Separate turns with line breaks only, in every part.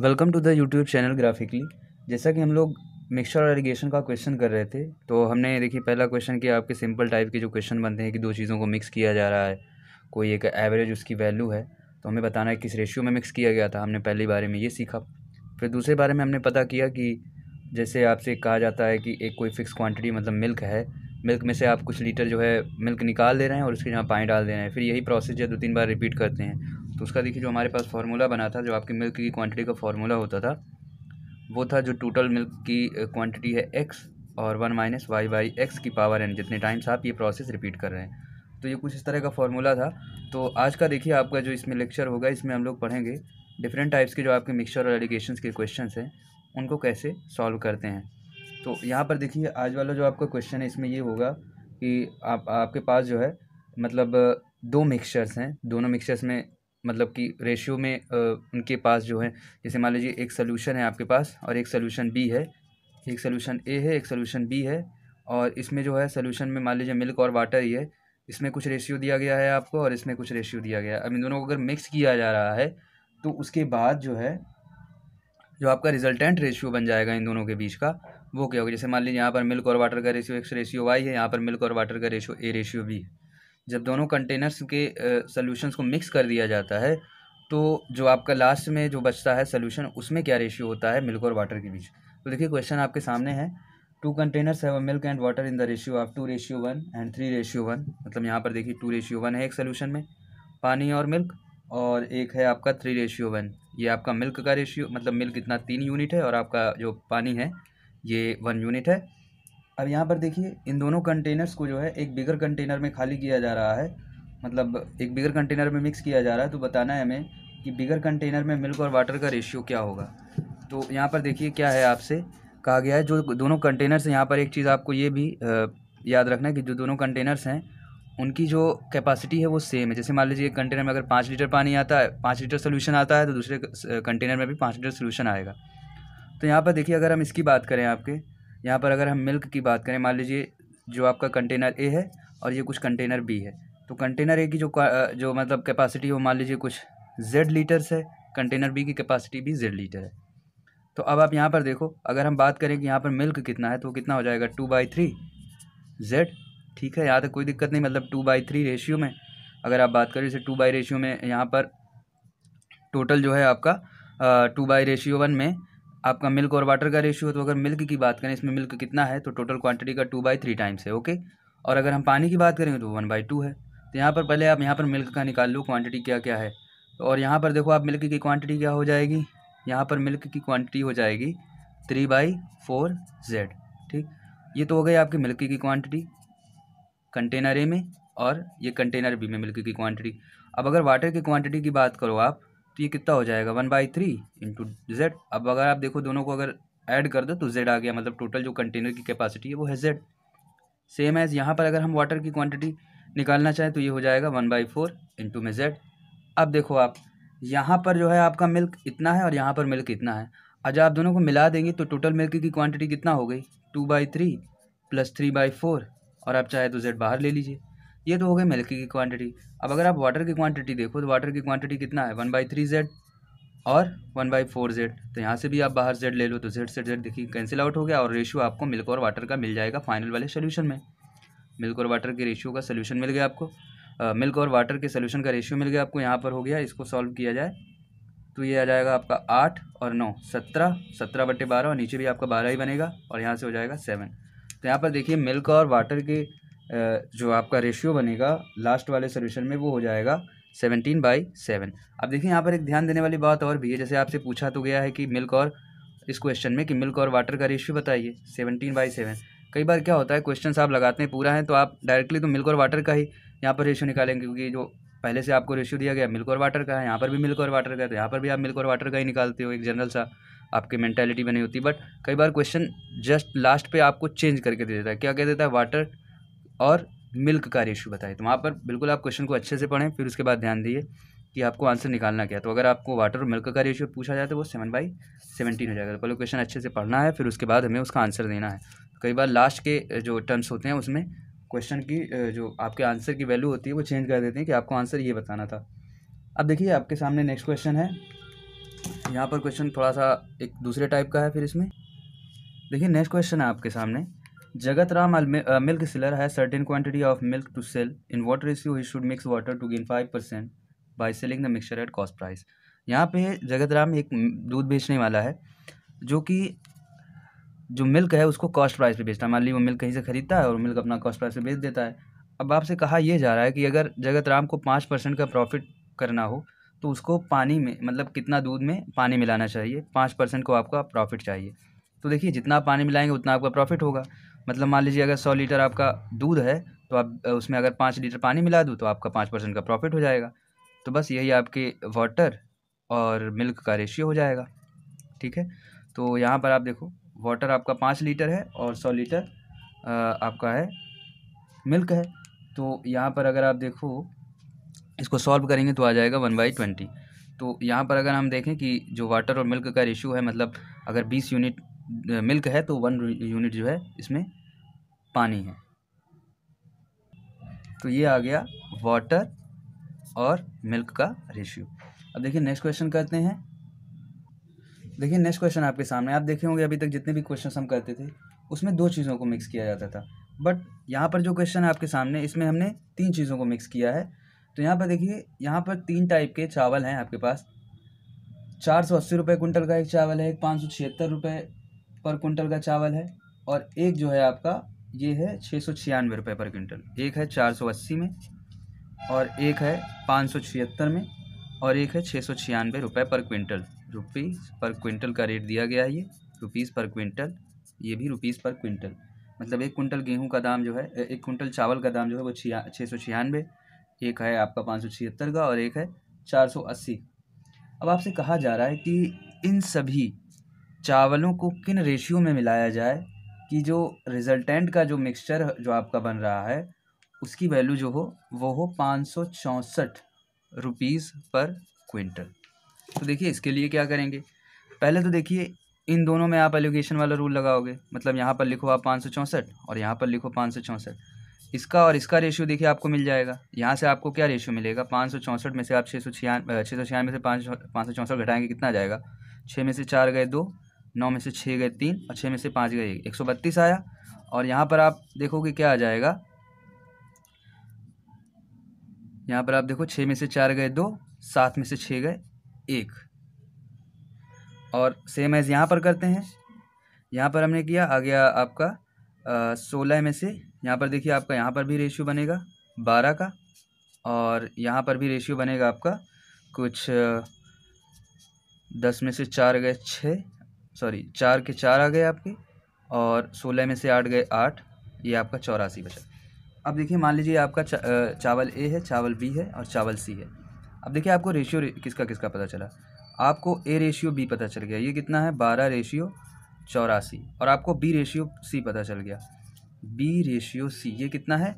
welcome to the YouTube channel graphically जैसा कि हम लोग मिक्सचर और एरीगेशन का क्वेश्चन कर रहे थे तो हमने देखिए पहला क्वेश्चन किया आपके सिंपल टाइप के जो क्वेश्चन बनते हैं कि दो चीज़ों को मिक्स किया जा रहा है कोई एक एवरेज उसकी वैल्यू है तो हमें बताना है किस रेशियो में मिक्स किया गया था हमने पहले बारे में ये सीखा फिर दूसरे बारे में हमने पता किया कि जैसे आपसे कहा जाता है कि एक कोई फिक्स क्वान्टिटी मतलब मिल्क है मिल्क में से आप कुछ लीटर जो है मिल्क निकाल दे रहे हैं और उसके यहाँ पानी डाल दे रहे हैं फिर यही प्रोसेस जो दो तीन बार रिपीट करते हैं उसका देखिए जो हमारे पास फार्मूला बना था जो आपकी मिल्क की क्वांटिटी का फार्मूला होता था वो था जो टोटल मिल्क की क्वांटिटी है एक्स और one minus Y by X की पावर एन जितने टाइम्स आप ये प्रोसेस रिपीट कर रहे हैं तो ये कुछ इस तरह का फार्मूला था तो आज का देखिए आपका जो इसमें लेक्चर होगा इसमें हम लोग पढ़ेंगे डिफरेंट टाइप्स के जो आपके मिक्सचर और एलिगेशन के क्वेश्चन हैं उनको कैसे सॉल्व करते हैं तो यहाँ पर देखिए आज वाला जो आपका क्वेश्चन है इसमें ये होगा कि आप आपके पास जो है मतलब दो मिक्सचर्स हैं दोनों मिक्सचर्स में मतलब कि रेशियो में उनके पास जो है जैसे मान लीजिए एक सोल्यूशन है आपके पास और एक सोल्यूशन बी है एक सोल्यूशन ए है एक सोल्यूशन बी है और इसमें जो है सोल्यूशन में मान लीजिए मिल्क और वाटर ही है इसमें कुछ रेशियो दिया गया है आपको और इसमें कुछ रेशियो दिया गया है अब इन दोनों को अगर मिक्स किया जा रहा है तो उसके बाद जो है जो आपका रिजल्टेंट रेशियो बन जाएगा इन दोनों के बीच का वो क्या होगा जैसे मान लीजिए यहाँ पर मिल्क और वाटर का रेशियो एक्स रेशियो वाई है यहाँ पर मिल्क और वाटर का रेशियो ए रेशियो बी है जब दोनों कंटेनर्स के सोल्यूशंस को मिक्स कर दिया जाता है तो जो आपका लास्ट में जो बचता है सोल्यूशन उसमें क्या रेशियो होता है मिल्क और वाटर के बीच तो देखिए क्वेश्चन आपके सामने है टू कंटेनर्स है milk and water in the ratio of two ratio one and three ratio one मतलब यहाँ पर देखिए टू रेशियो वन है एक सोल्यूशन में पानी और मिल्क और एक है आपका थ्री रेशियो वन ये आपका मिल्क का रेशियो मतलब मिल्क इतना तीन यूनिट है और आपका जो पानी है ये वन यूनिट है अब यहाँ पर देखिए इन दोनों कंटेनर्स को जो है एक बिगर कंटेनर में खाली किया जा रहा है मतलब एक बिगर कंटेनर में मिक्स किया जा रहा है तो बताना है हमें कि बिगर कंटेनर में मिल्क और वाटर का रेशियो क्या होगा तो यहाँ पर देखिए क्या है आपसे कहा गया है जो दोनों कंटेनर्स हैं यहाँ पर एक चीज़ आपको ये भी याद रखना है कि जो दोनों कंटेनर्स हैं उनकी जो कैपेसिटी है वो सेम है जैसे मान लीजिए एक कंटेनर में अगर पाँच लीटर पानी आता है पाँच लीटर सोल्यूशन आता है तो दूसरे कंटेनर में भी पाँच लीटर सोल्यूशन आएगा तो यहाँ पर देखिए अगर हम इसकी बात करें आपके यहाँ पर अगर हम मिल्क की बात करें मान लीजिए जो आपका कंटेनर ए है और ये कुछ कंटेनर बी है तो कंटेनर ए की जो जो मतलब कैपेसिटी वो मान लीजिए कुछ जेड लीटर्स है कंटेनर बी की कैपेसिटी भी जेड लीटर है तो अब आप यहाँ पर देखो अगर हम बात करें कि यहाँ पर मिल्क कितना है तो कितना हो जाएगा टू बाई थ्री जेड ठीक है यहाँ तक कोई दिक्कत नहीं मतलब टू बाई थ्री रेशियो में अगर आप बात करें जैसे टू बाई रेशियो में यहाँ पर टोटल जो है आपका टू बाई रेशियो वन में आपका मिल्क और वाटर का रेशियो तो अगर मिल्क की बात करें इसमें मिल्क कितना है तो टोटल क्वांटिटी का टू बाई थ्री टाइम्स है ओके और अगर हम पानी की बात करेंगे तो वन बाई टू है तो यहाँ पर पहले आप यहाँ पर मिल्क का निकाल लो क्वांटिटी क्या क्या है और यहाँ पर देखो आप मिल्क की क्वांटिटी क्या हो जाएगी यहाँ पर मिल्क की क्वांटिटी हो जाएगी थ्री बाई फोर जेड ठीक ये तो हो गई आपकी मिल्क की क्वांटिटी कंटेनर ए में और ये कंटेनर बी में मिल्क की क्वांटिटी अब अगर वाटर की क्वांटिटी की बात करो आप तो ये कितना हो जाएगा one by three into Z अब अगर आप देखो दोनों को अगर ऐड कर दो तो जेड आ गया मतलब टोटल जो कंटेनर की कैपेसिटी है वो है जेड सेम एज यहाँ पर अगर हम वाटर की क्वांटिटी निकालना चाहें तो ये हो जाएगा वन बाई फोर इंटू में जेड अब देखो आप यहाँ पर जो है आपका मिल्क इतना है और यहाँ पर मिल्क इतना है आज आप दोनों को मिला देंगे तो टोटल मिल्क की क्वान्टिटी कितना हो गई two by three plus three by four और आप चाहे तो जेड बाहर ले लीजिए ये तो हो गई मिल्क की क्वांटिटी अब अगर आप वाटर की क्वांटिटी देखो तो वाटर की क्वांटिटी कितना है वन बाई थ्री जेड और वन बाई फोर जेड तो यहाँ से भी आप बाहर जेड ले लो तो जेड से जेड देखिए कैंसिल आउट हो गया और रेशियो आपको मिल्क और वाटर का मिल जाएगा फाइनल वाले सोल्यूशन में मिल्क और वाटर के रेशियो का सोल्यूशन मिल गया आपको मिल्क और वाटर के सोल्यूशन का रेशियो मिल गया आपको यहाँ पर हो गया इसको सॉल्व किया जाए तो ये आ जाएगा आपका आठ और नौ सत्रह सत्रह बटे बारह और नीचे भी आपका बारह ही बनेगा और यहाँ से हो जाएगा सेवन तो यहाँ पर देखिए मिल्क और वाटर के जो आपका रेशियो बनेगा लास्ट वाले सोल्यूशन में वो हो जाएगा सेवनटीन बाई सेवन अब देखिए यहाँ पर एक ध्यान देने वाली बात और भी है जैसे आपसे पूछा तो गया है कि मिल्क और इस क्वेश्चन में कि मिल्क और वाटर का रेशियो बताइए सेवनटीन बाई सेवन कई बार क्या होता है क्वेश्चन आप लगाते हैं पूरा है तो आप डायरेक्टली तो मिल्क और वाटर का ही यहाँ पर रेशियो निकालेंगे क्योंकि जो पहले से आपको रेशियो दिया गया मिल्क और वाटर का है यहाँ पर भी मिल्क और वाटर का है तो यहाँ पर भी आप मिल्क और वाटर का ही निकालते हो एक जनरल सा आपकी मैंटेलिटी बनी होती है बट कई बार क्वेश्चन जस्ट लास्ट पर आपको चेंज करके दे देता है क्या कह देता है वाटर और मिल्क का रेशू बताइए तो वहाँ पर बिल्कुल आप क्वेश्चन को अच्छे से पढ़ें फिर उसके बाद ध्यान दिए कि आपको आंसर निकालना क्या तो अगर आपको वाटर और मिल्क का रेशियो पूछा जाए तो वो सेवन बाई सेवेंटीन हो जाएगा तो पहले क्वेश्चन अच्छे से पढ़ना है फिर उसके बाद हमें उसका आंसर देना है कई बार लास्ट के जो टर्म्स होते हैं उसमें क्वेश्चन की जो आपके आंसर की वैल्यू होती है वो चेंज कर देते हैं कि आपको आंसर ये बताना था अब देखिए आपके सामने नेक्स्ट क्वेश्चन है यहाँ पर क्वेश्चन थोड़ा सा एक दूसरे टाइप का है फिर इसमें देखिए नेक्स्ट क्वेश्चन है आपके सामने जगत राम मिल्क सेलर है certain quantity of milk to sell in water ratio he should mix water to gain five percent by selling the mixture at cost price यहाँ पे जगत राम एक दूध बेचने वाला है जो कि जो मिल्क है उसको कॉस्ट प्राइस पे बेचता है मान ली वो मिल्क कहीं से ख़रीदता है और मिल्क अपना कॉस्ट प्राइस पे बेच देता है अब आपसे कहा यह जा रहा है कि अगर जगत राम को पाँच परसेंट का प्रॉफिट करना हो तो उसको पानी में मतलब कितना दूध में पानी मिलाना चाहिए पाँच परसेंट को आपका प्रॉफिट चाहिए तो देखिए जितना पानी मिलाएंगे उतना आपका प्रॉफिट होगा मतलब मान लीजिए अगर सौ लीटर आपका दूध है तो आप उसमें अगर पाँच लीटर पानी मिला दूँ तो आपका पाँच परसेंट का प्रॉफिट हो जाएगा तो बस यही आपके वाटर और मिल्क का रेशियो हो जाएगा ठीक है तो यहाँ पर आप देखो वाटर आपका पाँच लीटर है और सौ लीटर आपका है मिल्क है तो यहाँ पर अगर आप देखो इसको सॉल्व करेंगे तो आ जाएगा वन बाई ट्वेंटी तो यहाँ पर अगर हम देखें कि जो वाटर और मिल्क का रेशियो है मतलब अगर बीस यूनिट मिल्क है तो वन यूनिट जो है इसमें पानी है तो ये आ गया वाटर और मिल्क का रेशियो अब देखिए नेक्स्ट क्वेश्चन करते हैं देखिए नेक्स्ट क्वेश्चन आपके सामने आप देखे होंगे अभी तक जितने भी क्वेश्चन हम करते थे उसमें दो चीज़ों को मिक्स किया जाता था बट यहाँ पर जो क्वेश्चन है आपके सामने इसमें हमने तीन चीज़ों को मिक्स किया है तो यहाँ पर देखिए यहाँ पर तीन टाइप के चावल हैं आपके पास चार सौ अस्सी रुपये कुंटल का एक चावल है एक पाँच सौ छिहत्तर रुपये पर कुंटल का चावल है और एक जो है आपका ये है छः सौ छियानवे रुपये पर क्विंटल एक है चार सौ अस्सी में और एक है पाँच सौ छिहत्तर में और एक है छः सौ छियानवे रुपये per quintal rupees per quintal का रेट दिया गया है ये रुपीज़ पर क्विंटल ये भी रुपीज़ पर क्विंटल मतलब एक कुंटल गेहूं का दाम जो है एक कुंटल चावल का दाम जो है वो छिया छः सौ छियानवे एक है आपका पाँच सौ छिहत्तर का और एक है चार सौ अस्सी अब आपसे कहा जा रहा है कि इन सभी चावलों को किन रेशियो में मिलाया जाए कि जो रिज़ल्टेंट का जो मिक्सचर जो आपका बन रहा है उसकी वैल्यू जो हो वो हो पाँच सौ चौंसठ रुपीज़ पर क्विंटल तो देखिए इसके लिए क्या करेंगे पहले तो देखिए इन दोनों में आप एलोगेशन वाला रूल लगाओगे मतलब यहाँ पर लिखो आप पाँच सौ चौंसठ और यहाँ पर लिखो पाँच सौ चौंसठ इसका और इसका रेशियो देखिए आपको मिल जाएगा यहाँ से आपको क्या रेशियो मिलेगा पाँच सौ चौंसठ में से आप छः सौ छियान छः सौ छियानवे से पाँच पाँच सौ चौंसठ घटाएंगे कितना जाएगा छः में से चार गए दो नौ में से छः गए तीन और छः में से पाँच गए एक एक सौ बत्तीस आया और यहाँ पर आप देखोगे क्या आ जाएगा यहाँ पर आप देखो छः में से चार गए दो सात में से छः गए एक और सेम एज यहाँ पर करते हैं यहाँ पर हमने किया आ गया आपका सोलह में से यहाँ पर देखिए आपका यहाँ पर भी रेशियो बनेगा बारह का और यहाँ पर भी रेशियो बनेगा आपका कुछ दस में से चार गए छः सॉरी चार के चार आ गए आपके और सोलह में से आठ गए आठ ये आपका चौरासी बचा अब देखिए मान लीजिए आपका चा, चावल ए है चावल बी है और चावल सी है अब देखिए आपको रेशियो रे, किसका किसका पता चला आपको ए रेशियो बी पता चल गया ये कितना है बारह रेशियो चौरासी और आपको बी रेशियो सी पता चल गया बी रेशियो सी ये कितना है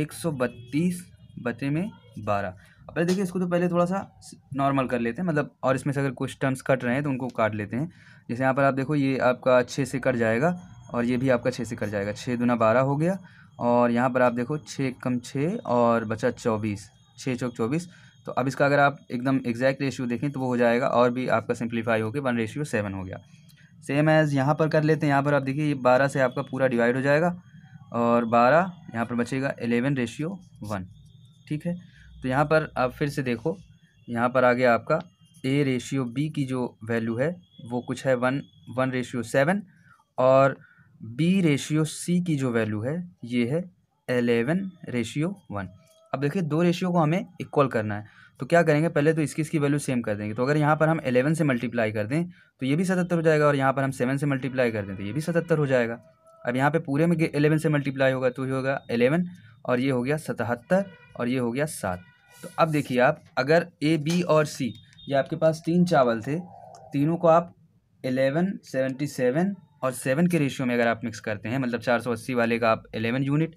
एक सौ बत्तीस बटे में बारह पहले देखिए इसको तो पहले थोड़ा सा नॉर्मल कर लेते हैं मतलब और इसमें से अगर कुछ टर्म्स कट रहे हैं तो उनको काट लेते हैं जैसे यहाँ पर आप देखो ये आपका छः से कट जाएगा और ये भी आपका छः से कट जाएगा छः दुना बारह हो गया और यहाँ पर आप देखो छः कम छः और बचा चौबीस छः चौक चौबीस तो अब इसका अगर आप एकदम एग्जैक्ट रेशियो देखें तो वो हो जाएगा और भी आपका सिंप्लीफाई होकर वन रेशियो सेवन हो गया सेम एज़ यहाँ पर कर लेते हैं यहाँ पर आप देखिए ये बारह से आपका पूरा डिवाइड हो जाएगा और बारह यहाँ पर बचेगा एलेवन रेशियो वन ठीक है तो यहाँ पर आप फिर से देखो यहाँ पर आ गया आपका ए रेशियो बी की जो वैल्यू है वो कुछ है वन वन रेशियो सेवन और बी रेशियो सी की जो वैल्यू है ये है एलेवन रेशियो वन अब देखिए दो रेशियो को हमें इक्वल करना है तो क्या करेंगे पहले तो इसकी इसकी वैल्यू सेम कर देंगे तो अगर यहाँ पर हम एलेवन से मल्टीप्लाई कर दें तो ये भी सतहत्तर हो जाएगा और यहाँ पर हम सेवन से मल्टीप्लाई कर दें तो ये भी सतहत्तर हो जाएगा अब यहाँ पर पूरे में एलेवन से मल्टीप्लाई होगा तो ये होगा एलेवन और ये हो गया सतहत्तर और ये हो गया सात तो अब देखिए आप अगर ए बी और सी ये आपके पास तीन चावल थे तीनों को आप एलेवन सेवेंटी सेवन और सेवन के रेशियो में अगर आप मिक्स करते हैं मतलब चार सौ अस्सी वाले का आप एलेवन यूनिट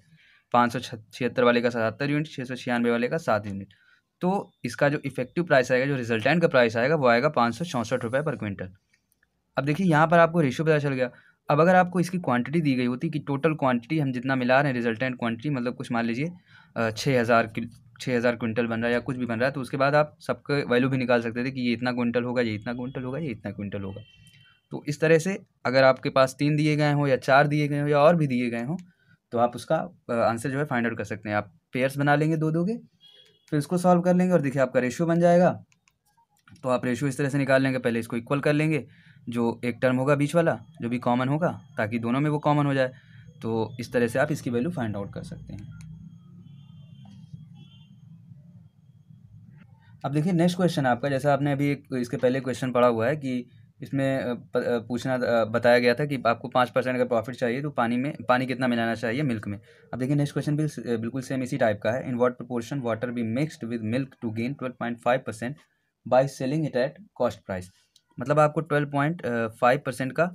पाँच सौ छिहत्तर वाले का सतहत्तर यूनिट छः सौ छियानवे वाले का सात यूनिट तो इसका जो इफेक्टिव प्राइस आएगा जो रिजल्टेंट का प्राइस आएगा वो आएगा पाँच सौ चौंसठ रुपये पर क्विंटल अब देखिए यहाँ पर आपको रेशियो पता चल गया अब अगर आपको इसकी क्वांटिटी दी गई होती कि टोटल क्वांटिटी हम जितना मिला रहे हैं रिजल्टेंट क्वांटिटी मतलब कुछ मान लीजिए छः हज़ार छः हज़ार क्विंटल बन रहा है या कुछ भी बन रहा है तो उसके बाद आप सबके वैल्यू भी निकाल सकते थे कि ये इतना क्विंटल होगा ये इतना क्विंटल होगा ये इतना क्विंटल होगा तो इस तरह से अगर आपके पास तीन दिए गए हों या चार दिए गए हों या और भी दिए गए हों तो आप उसका आंसर जो है फाइंड आउट कर सकते हैं आप पेयर्स बना लेंगे दो दो के फिर इसको सॉल्व कर लेंगे और देखिए आपका रेशियो बन जाएगा तो आप रेशियो इस तरह से निकाल लेंगे पहले इसको इक्वल कर लेंगे जो एक टर्म होगा बीच वाला जो भी कॉमन होगा ताकि दोनों में वो कॉमन हो जाए तो इस तरह से आप इसकी वैल्यू फाइंड आउट कर सकते हैं अब देखिए नेक्स्ट क्वेश्चन आपका जैसा आपने अभी एक इसके पहले क्वेश्चन पढ़ा हुआ है कि इसमें पूछना बताया गया था कि आपको पाँच परसेंट अगर प्रॉफिट चाहिए तो पानी में पानी कितना मिलाना चाहिए मिल्क में अब देखिए नेक्स्ट क्वेश्चन भी बिल्कुल सेम इसी टाइप का है in what proportion water be mixed with milk to gain twelve point five percent by selling it at cost price मतलब आपको ट्वेल्व पॉइंट फाइव परसेंट का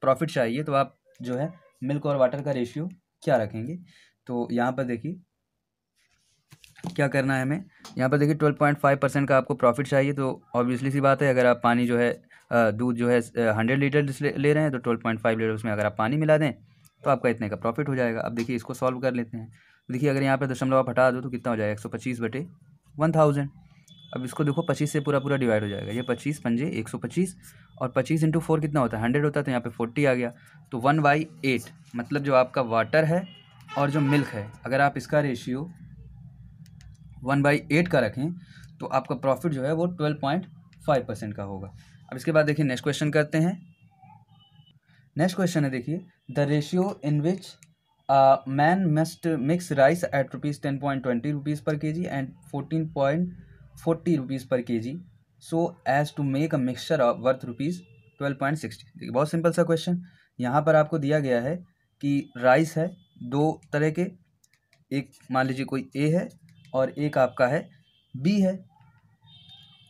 प्रॉफिट चाहिए तो आप जो है मिल्क और वाटर का रेशियो क्या रखेंगे तो यहाँ पर देखिए क्या करना है हमें यहाँ पर देखिए ट्वेल्व पॉइंट फाइव परसेंट का आपको प्रॉफिट चाहिए तो ऑब्वियसली सी बात है अगर आप पानी जो है दूध जो है हंड्रेड लीटर ले रहे हैं तो ट्वेल्व पॉइंट फाइव लीटर उसमें अगर आप पानी मिला दें तो आपका इतने का प्रॉफिट हो जाएगा अब देखिए इसको सॉल्व कर लेते हैं देखिए अगर यहाँ पर दशमलव आप हटा दो तो कितना हो जाएगा एक सौ पच्चीस बटे वन थाउजेंड अब इसको देखो पच्चीस से पूरा पूरा डिवाइड हो जाएगा ये पच्चीस पंजे एक सौ पच्चीस और पच्चीस इंटू फोर कितना होता है हंड्रेड होता है तो यहाँ पर फोर्टी आ गया तो वन बाई एट मतलब जो आपका वाटर है और जो मिल्क है अगर आप इसका रेशियो वन बाई एट का रखें तो आपका प्रॉफिट जो है वो ट्वेल्व पॉइंट फाइव परसेंट का होगा अब इसके बाद देखिए नेक्स्ट क्वेश्चन करते हैं नेक्स्ट क्वेश्चन है देखिए the ratio in which man must mix rice at rupees ten point twenty rupees per K G and fourteen point forty rupees per K G so as to make a mixture of worth rupees twelve point sixty देखिए बहुत simple सा question यहाँ पर आपको दिया गया है कि राइस है दो तरह के एक मान लीजिए कोई ए है और एक आपका है बी है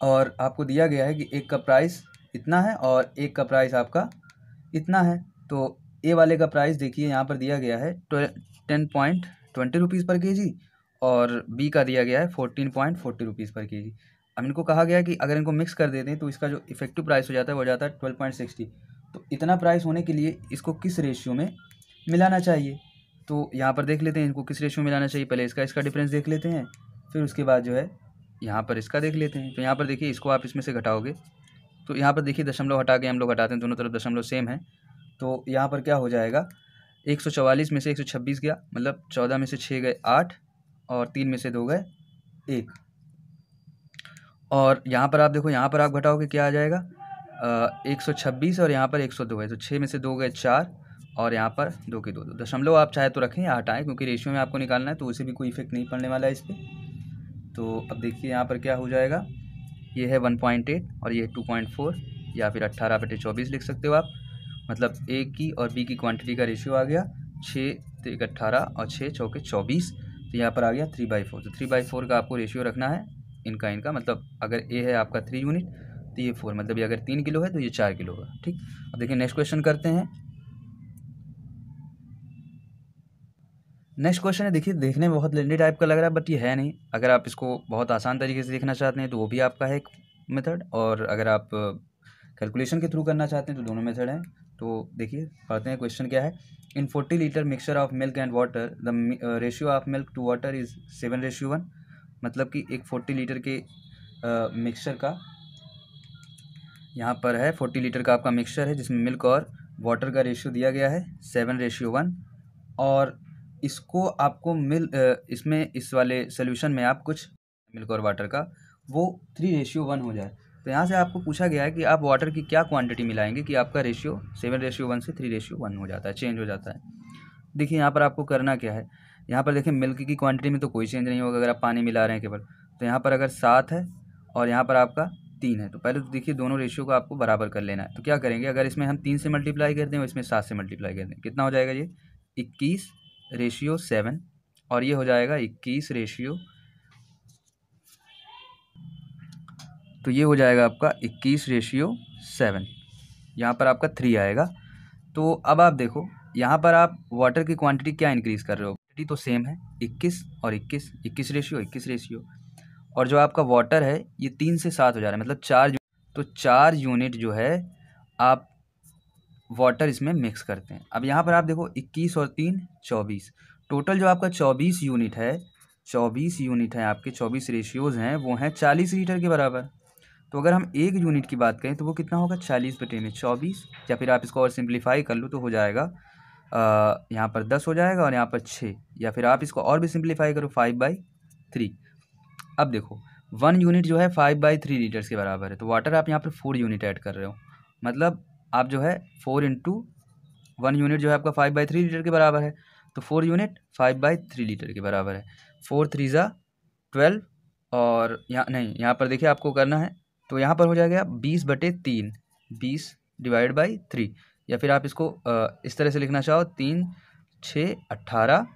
और आपको दिया गया है कि एक का प्राइस इतना है और एक का प्राइस आपका इतना है तो ए वाले का प्राइस देखिए यहाँ पर दिया गया है ten point twenty rupees per K जी और बी का दिया गया है fourteen point forty rupees per K जी अब इनको कहा गया कि अगर इनको मिक्स कर देते हैं तो इसका जो इफेक्टिव प्राइस हो जाता है वो जाता है ट्वेल्व पॉइंट सिक्सटी तो इतना प्राइस होने के लिए इसको किस रेशियो में मिलाना चाहिए तो यहाँ पर देख लेते हैं इनको किस रेशियो में लाना चाहिए पहले इसका इसका डिफरेंस देख लेते हैं फिर उसके बाद जो है यहाँ पर इसका देख लेते हैं तो यहाँ पर देखिए इसको आप इसमें से घटाओगे तो यहाँ पर देखिए दशमलव हटा के हम लोग हटाते हैं दोनों तरफ दशमलव सेम है तो यहाँ पर क्या हो जाएगा एक सौ चवालीस में से एक सौ छब्बीस गया मतलब चौदह में से छः गए आठ और तीन में से दो गए एक और यहाँ पर आप देखो यहाँ पर आप घटाओगे क्या आ जाएगा एक सौ छब्बीस और यहाँ पर एक सौ दो है तो छः में से दो गए चार और यहाँ पर दो के दो दो दशमलव आप चाहे तो रखें या हटाएं क्योंकि रेशियो में आपको निकालना है तो उसे भी कोई इफेक्ट नहीं पड़ने वाला है इस पर तो अब देखिए यहाँ पर क्या हो जाएगा ये है वन पॉइंट एट और ये टू पॉइंट फोर या फिर अट्ठारह बटे चौबीस लिख सकते हो आप मतलब ए की और बी की क्वान्टिटी का रेशियो आ गया छः तो एक अट्ठारह और छः चौके चौबीस तो यहाँ पर आ गया थ्री बाई फोर तो थ्री बाई फोर का आपको रेशियो रखना है इनका इनका मतलब अगर ए है आपका थ्री यूनिट तो ये फोर मतलब ये अगर तीन किलो है तो ये चार किलो होगा ठीक अब देखिए नेक्स्ट क्वेश्चन करते हैं नेक्स्ट क्वेश्चन है देखिए देखने में बहुत लेंडी टाइप का लग रहा है बट ये है नहीं अगर आप इसको बहुत आसान तरीके से देखना चाहते हैं तो वो भी आपका है एक मेथड और अगर आप कैलकुलेशन के थ्रू करना चाहते हैं तो दोनों मेथड हैं तो देखिए पढ़ते हैं क्वेश्चन क्या है in forty litre mixture of milk and water the ratio of milk to water is seven ratio one मतलब कि एक फोर्टी लीटर के मिक्सचर का यहाँ पर है फोर्टी लीटर का आपका मिक्सचर है जिसमें मिल्क और वाटर का रेशियो दिया गया है सेवन रेशियो वन और इसको आपको मिल इसमें इस वाले सोल्यूशन में आप कुछ मिल्क और वाटर का वो थ्री रेशियो वन हो जाए तो यहाँ से आपको पूछा गया है कि आप वाटर की क्या क्वांटिटी मिलाएंगे कि आपका रेशियो सेवन रेशियो वन से थ्री रेशियो वन हो जाता है चेंज हो जाता है देखिए यहाँ पर आपको करना क्या है यहाँ पर देखिए मिल्क की क्वांटिटी में तो कोई चेंज नहीं होगा अगर आप पानी मिला रहे हैं केवल तो यहाँ पर अगर सात है और यहाँ पर आपका तीन है तो पहले तो देखिए दोनों रेशियो को आपको बराबर कर लेना है तो क्या करेंगे अगर इसमें हम तीन से मल्टीप्लाई कर दें और इसमें सात से मल्टीप्लाई कर दें कितना हो जाएगा ये इक्कीस रेशियो सेवन और ये हो जाएगा इक्कीस रेशियो तो ये हो जाएगा आपका इक्कीस रेशियो सेवन यहाँ पर आपका थ्री आएगा तो अब आप देखो यहाँ पर आप वाटर की क्वांटिटी क्या इंक्रीज़ कर रहे हो तो सेम है इक्कीस और इक्कीस इक्कीस रेशियो इक्कीस रेशियो और जो आपका वाटर है ये तीन से सात हो जा रहा है मतलब चार तो चार यूनिट जो है आप वाटर इसमें मिक्स करते हैं अब यहाँ पर आप देखो इक्कीस और तीन चौबीस टोटल जो आपका चौबीस यूनिट है चौबीस यूनिट है आपके चौबीस रेशियोज़ हैं वो हैं चालीस लीटर के बराबर तो अगर हम एक यूनिट की बात करें तो वो कितना होगा चालीस बटे में चौबीस या फिर आप इसको और सिंप्लीफाई कर लो तो हो जाएगा यहाँ पर दस हो जाएगा और यहाँ पर छः या फिर आप इसको और भी सिंप्लीफाई करो फाइव बाई थ्री अब देखो वन यूनिट जो है फाइव बाई थ्री लीटर्स के बराबर है तो वाटर आप यहाँ पर फोर यूनिट ऐड कर रहे हो मतलब आप जो है फोर इंटू वन यूनिट जो है आपका फाइव बाई थ्री लीटर के बराबर है तो four unit five by three litre के बराबर है फोर थ्री ज़ा ट्वेल्व और यहाँ नहीं यहाँ पर देखिए आपको करना है तो यहाँ पर हो जाएगा बीस बटे तीन बीस डिवाइड बाई थ्री या फिर आप इसको इस तरह से लिखना चाहो तीन छः अट्ठारह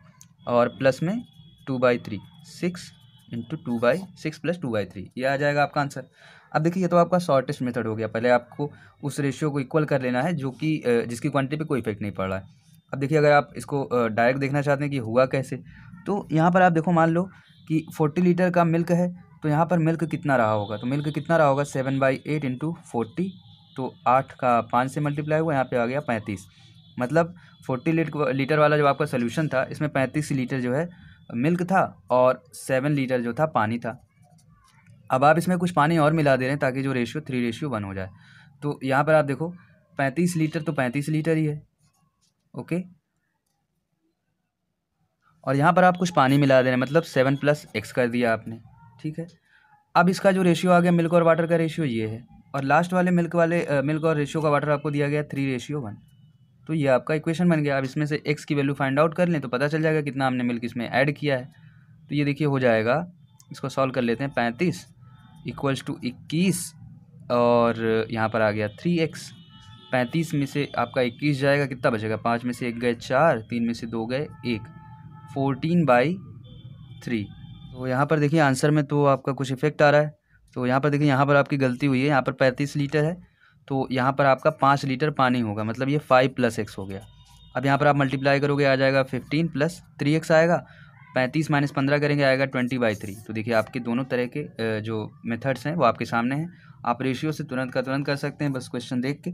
और प्लस में two by three six into two by six plus two by three ये आ जाएगा आपका आंसर अब देखिए ये तो आपका शॉर्टेस्ट मेथड हो गया पहले आपको उस रेशियो को इक्वल कर लेना है जो कि जिसकी क्वांटिटी पे कोई इफेक्ट नहीं पड़ रहा है अब देखिए अगर आप इसको डायरेक्ट देखना चाहते हैं कि हुआ कैसे तो यहाँ पर आप देखो मान लो कि फोर्टी लीटर का मिल्क है तो यहाँ पर मिल्क कितना रहा होगा तो मिल्क कितना रहा होगा seven by eight into forty तो आठ का पाँच से मल्टीप्लाई हुआ यहाँ पे आ गया पैंतीस मतलब फोर्टी लीटर वाला जो आपका सोल्यूशन था इसमें पैंतीस लीटर जो है मिल्क था और सेवन लीटर जो था पानी था अब आप इसमें कुछ पानी और मिला दे रहे हैं ताकि जो रेशियो थ्री रेशियो वन हो जाए तो यहाँ पर आप देखो पैंतीस लीटर तो पैंतीस लीटर ही है ओके और यहाँ पर आप कुछ पानी मिला दे रहे हैं मतलब सेवन प्लस एक्स कर दिया आपने ठीक है अब इसका जो रेशियो आ गया मिल्क और वाटर का रेशियो ये है और लास्ट वाले मिल्क वाले आ, मिल्क और रेशियो का वाटर आपको दिया गया थ्री रेशियो वन तो ये आपका इक्वेशन बन गया अब इसमें से एक्स की वैल्यू फाइंड आउट कर लें तो पता चल जाएगा कितना हमने मिल्क इसमें ऐड किया है तो ये देखिए हो जाएगा इसको सॉल्व कर लेते हैं पैंतीस इक्वल्स टू इक्कीस और यहाँ पर आ गया थ्री एक्स पैंतीस में से आपका इक्कीस जाएगा कितना बचेगा पाँच में से एक गए चार तीन में से दो गए एक फोर्टीन बाई थ्री तो यहाँ पर देखिए आंसर में तो आपका कुछ इफेक्ट आ रहा है तो यहाँ पर देखिए यहाँ पर आपकी गलती हुई है यहाँ पर पैंतीस लीटर है तो यहाँ पर आपका पाँच लीटर पानी होगा मतलब ये फाइव प्लस एक्स हो गया अब यहाँ पर आप मल्टीप्लाई करोगे आ जाएगा फिफ्टीन प्लस थ्री एक्स आएगा पैंतीस माइनस पंद्रह करेंगे आएगा ट्वेंटी बाई थ्री तो देखिए आपके दोनों तरह के जो मेथड्स हैं वो आपके सामने हैं आप रेशियो से तुरंत का तुरंत कर सकते हैं बस क्वेश्चन देख के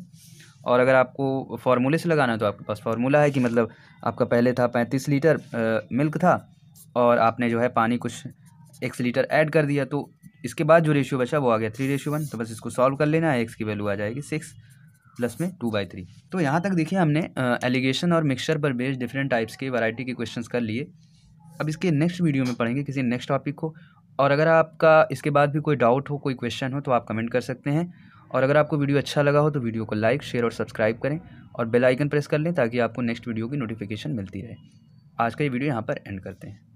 और अगर आपको फार्मूले से लगाना है तो आपके पास फार्मूला है कि मतलब आपका पहले था पैंतीस लीटर आ, मिल्क था और आपने जो है पानी कुछ एक लीटर ऐड कर दिया तो इसके बाद जो रेशियो बचा वो आ गया थ्री रेशियो वन तो बस इसको सॉल्व कर लेना है एक्स की वैल्यू आ जाएगी सिक्स प्लस में टू बाई थ्री तो यहाँ तक देखिए हमने एलिगेशन और मिक्सचर पर बेस्ड डिफरेंट टाइप्स के वैरायटी के क्वेश्चंस कर लिए अब इसके नेक्स्ट वीडियो में पढ़ेंगे किसी नेक्स्ट टॉपिक को और अगर आपका इसके बाद भी कोई डाउट हो कोई क्वेश्चन हो तो आप कमेंट कर सकते हैं और अगर आपको वीडियो अच्छा लगा हो तो वीडियो को लाइक शेयर और सब्सक्राइब करें और बेल आइकन प्रेस कर लें ताकि आपको नेक्स्ट वीडियो की नोटिफिकेशन मिलती रहे आज का ये वीडियो यहाँ पर एंड करते हैं